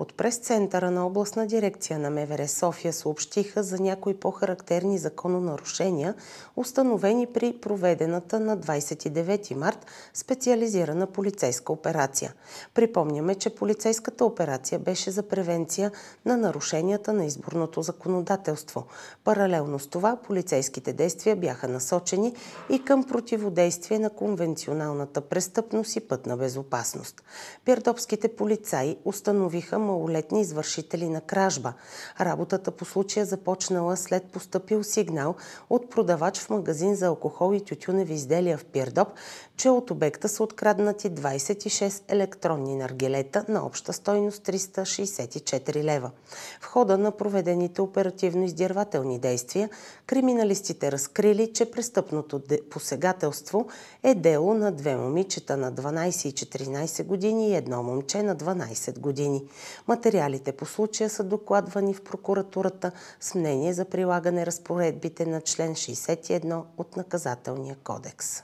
От прес-центъра на областна дирекция на МВР София съобщиха за някои по-характерни закононарушения, установени при проведената на 29 март специализирана полицейска операция. Припомняме, че полицейската операция беше за превенция на нарушенията на изборното законодателство. Паралелно с това полицейските действия бяха насочени и към противодействие на конвенционалната престъпност и пътна безопасност. Пердопските полицаи установиха малолетни извършители на кражба. Работата по случая започнала след поступил сигнал от продавач в магазин за алкохол и тютюневи изделия в Пирдоп, че от обекта са откраднати 26 електронни наргелета на обща стойност 364 лева. В хода на проведените оперативно-издирвателни действия, криминалистите разкрили, че престъпното посегателство е дело на две момичета на 12 и 14 години и едно момче на 12 години. Материалите по случая са докладвани в прокуратурата с мнение за прилагане разпоредбите на член 61 от Наказателния кодекс.